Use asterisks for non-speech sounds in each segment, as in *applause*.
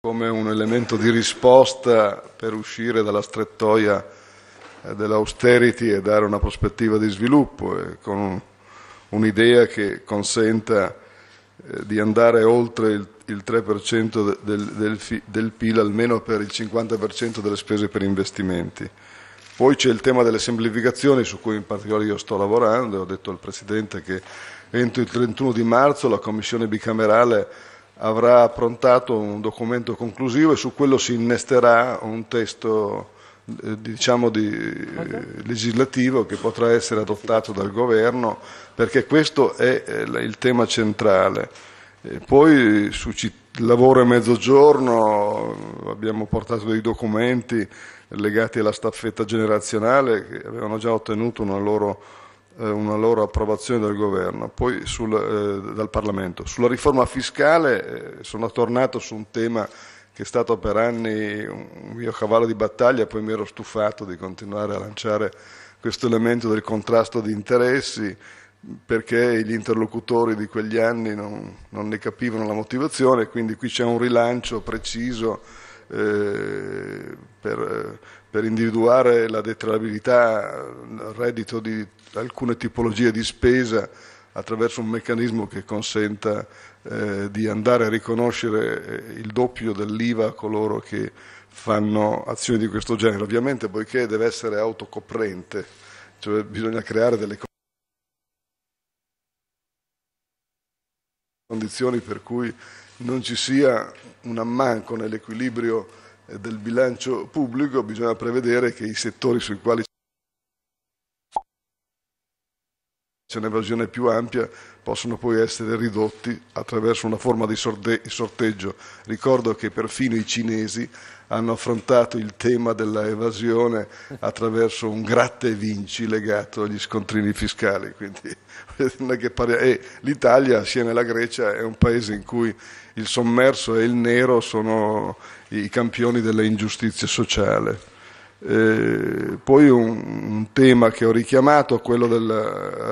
come un elemento di risposta per uscire dalla strettoia eh, dell'austerity e dare una prospettiva di sviluppo, eh, con un'idea che consenta eh, di andare oltre il, 3% del, del, PIL almeno per il 50% delle spese per investimenti. Poi c'è il tema delle semplificazioni su cui in particolare io sto lavorando, ho detto al Presidente che entro il 31 di marzo la Commissione bicamerale avrà approntato un documento conclusivo e su quello si innesterà un testo eh, diciamo di, legislativo che potrà essere adottato dal governo perché questo è eh, il tema centrale. E poi su lavoro e mezzogiorno eh, abbiamo portato dei documenti legati alla staffetta generazionale che avevano già ottenuto una loro eh, una loro approvazione dal governo, poi sul, eh, dal Parlamento. Sulla riforma fiscale eh, sono tornato su un tema che è stato per anni un mio cavallo di battaglia, poi mi ero stufato di continuare a lanciare questo elemento del contrasto di interessi perché gli interlocutori di quegli anni non, non ne capivano la motivazione, quindi qui c'è un rilancio preciso eh, per, per, individuare la detraibilità del reddito di alcune tipologie di spesa attraverso un meccanismo che consenta eh, di andare a riconoscere eh, il doppio dell'IVA a coloro che fanno azioni di questo genere. Ovviamente poiché deve essere autocoprente, cioè bisogna creare delle condizioni per cui non ci sia un ammanco nell'equilibrio eh, del bilancio pubblico, bisogna prevedere che i settori sui quali c'è un'evasione più ampia, possono poi essere ridotti attraverso una forma di sorteggio. Ricordo che perfino i cinesi hanno affrontato il tema dell'evasione attraverso un gratta e vinci legato agli scontrini fiscali. Quindi, *laughs* e l'Italia, sia nella Grecia, è un paese in cui il sommerso e il nero sono i campioni della ingiustizia sociale. Eh, poi un, un, tema che ho richiamato, quello del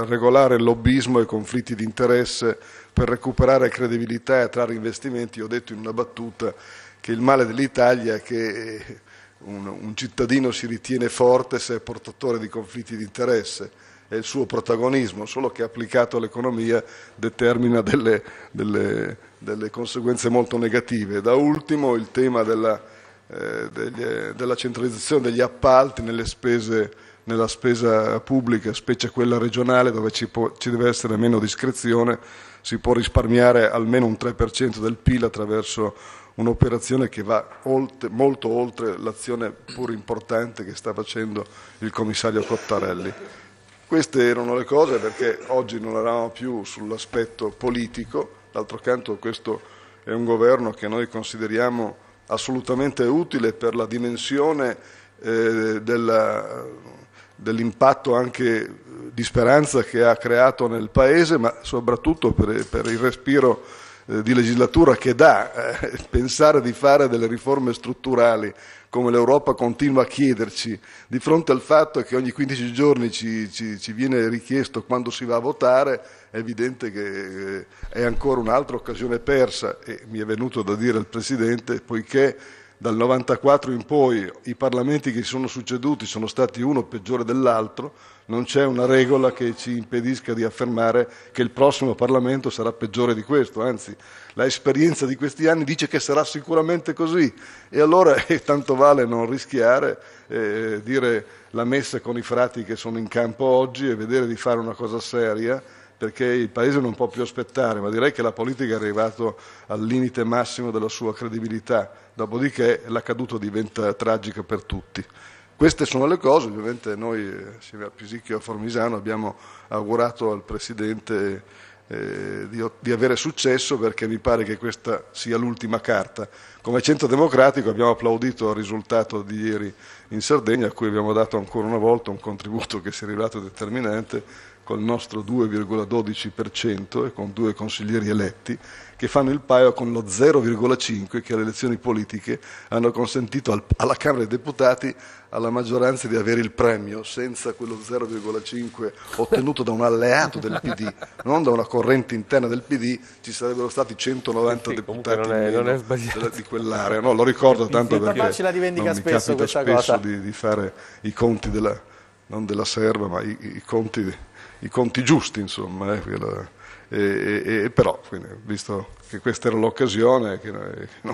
regolare lobbismo e conflitti di interesse per recuperare credibilità e attrarre investimenti. ho detto in una battuta che il male dell'Italia è che eh, un, un cittadino si ritiene forte se è portatore di conflitti di interesse è il suo protagonismo, solo che applicato all'economia determina delle, delle, delle conseguenze molto negative. Da ultimo il tema della eh, degli, eh, della centralizzazione degli appalti spese, nella spesa pubblica, specie quella regionale dove ci, può, ci deve essere meno discrezione, si può risparmiare almeno un 3% del PIL attraverso un'operazione che va oltre, molto oltre l'azione pur importante che sta facendo il commissario Cottarelli. Queste erano le cose perché oggi non eravamo più sull'aspetto politico, d'altro canto questo è un governo che noi consideriamo assolutamente utile per la dimensione eh, dell'impatto anche eh, di speranza che ha creato nel Paese, ma soprattutto per, per il respiro eh, di legislatura che dà, eh, *laughs* pensare di fare delle riforme strutturali come l'Europa continua a chiederci, di fronte al fatto che ogni 15 giorni ci, ci, ci viene richiesto quando si va a votare, è evidente che eh, è ancora un'altra occasione persa e mi è venuto da dire al Presidente, poiché dal 1994 in poi i parlamenti che si sono succeduti sono stati uno peggiore dell'altro, non c'è una regola che ci impedisca di affermare che il prossimo Parlamento sarà peggiore di questo, anzi l'esperienza di questi anni dice che sarà sicuramente così e allora *laughs* eh, tanto vale non rischiare, eh, dire la messa con i frati che sono in campo oggi e vedere di fare una cosa seria perché il Paese non può più aspettare, ma direi che la politica è arrivata al limite massimo della sua credibilità, dopodiché l'accaduto diventa tragico per tutti. Queste sono le cose, ovviamente noi, assieme eh, a Pisicchio e a Formisano, abbiamo augurato al Presidente eh, di, di, avere successo perché mi pare che questa sia l'ultima carta. Come Centro Democratico abbiamo applaudito il risultato di ieri in Sardegna, a cui abbiamo dato ancora una volta un contributo che si è rivelato determinante col nostro 2,12% e con due consiglieri eletti, che fanno il paio con lo 0,5% che alle elezioni politiche hanno consentito al, alla Camera dei Deputati, alla maggioranza di avere il premio, senza quello 0,5% ottenuto da un alleato del PD, non da una corrente interna del PD, ci sarebbero stati 190 sì, deputati non è, non è di quell'area. No, lo ricordo tanto perché la rivendica non spesso mi capita spesso cosa. Di, di fare i conti della non della serva, ma i, i, conti, i conti, giusti, insomma. Eh, quella, e, e, e, però, quindi, visto che questa era l'occasione, che non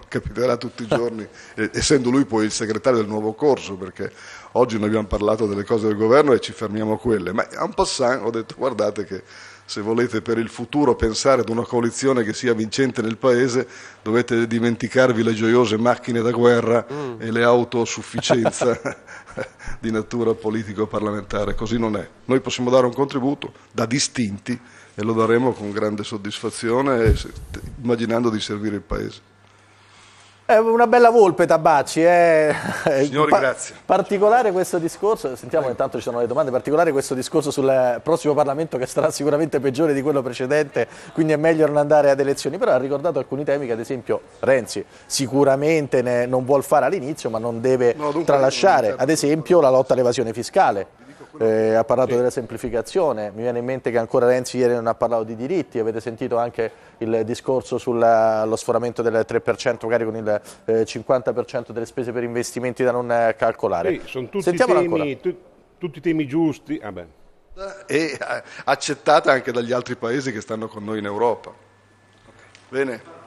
eh, capiterà tutti i giorni, *laughs* essendo lui poi il segretario del nuovo corso, perché oggi noi abbiamo parlato delle cose del governo e ci fermiamo a quelle, ma a un passant ho detto guardate che se volete per il futuro pensare ad una coalizione che sia vincente nel paese, dovete dimenticarvi le gioiose macchine da guerra mm. e le autosufficienza *laughs* di natura politico-parlamentare. Così non è. Noi possiamo dare un contributo da distinti e lo daremo con grande soddisfazione, immaginando di servire il paese. È una bella volpe Tabacci, eh? Signori, *laughs* pa grazie. Particolare questo discorso, sentiamo che intanto ci sono le domande, particolare questo discorso sul prossimo Parlamento che sarà sicuramente peggiore di quello precedente, quindi è meglio non andare ad elezioni, però ha ricordato alcuni temi che ad esempio Renzi sicuramente non vuol fare all'inizio, ma non deve no, dunque, tralasciare, ad esempio la lotta all'evasione fiscale eh, ha parlato sì. della semplificazione, mi viene in mente che ancora Renzi ieri non ha parlato di diritti, avete sentito anche il discorso sullo sforamento del 3% magari con il eh, 50% delle spese per investimenti da non eh, calcolare. Sì, sono tutti temi, tu, tutti temi giusti. Ah e eh, accettata anche dagli altri paesi che stanno con noi in Europa. Okay. Bene.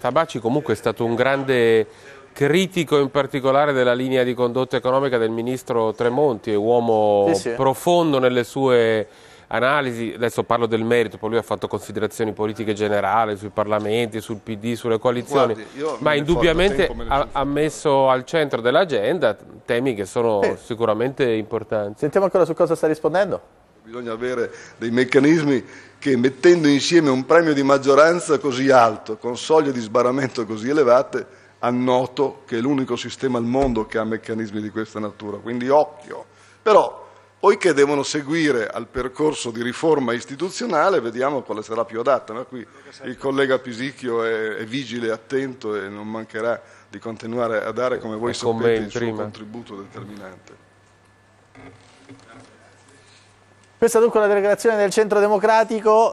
Tabacci comunque è stato un grande critico in particolare della linea di condotta economica del ministro Tremonti, è uomo sì, sì. profondo nelle sue analisi, adesso parlo del merito, poi lui ha fatto considerazioni politiche generali sui parlamenti, sul PD, sulle coalizioni, Guardi, ma indubbiamente ha, ha, messo al centro dell'agenda temi che sono sì. sicuramente importanti. Sentiamo ancora su cosa sta rispondendo. Bisogna avere dei meccanismi che mettendo insieme un premio di maggioranza così alto, con soglie di sbarramento così elevate, annoto che è l'unico sistema al mondo che ha meccanismi di questa natura, quindi occhio. Però, poiché devono seguire al percorso di riforma istituzionale, vediamo quale sarà più adatta. Ma qui il collega Pisicchio è, è vigile, attento e non mancherà di continuare a dare, come voi sapete, il suo prima. contributo determinante. Questa dunque è la delegazione del Centro Democratico.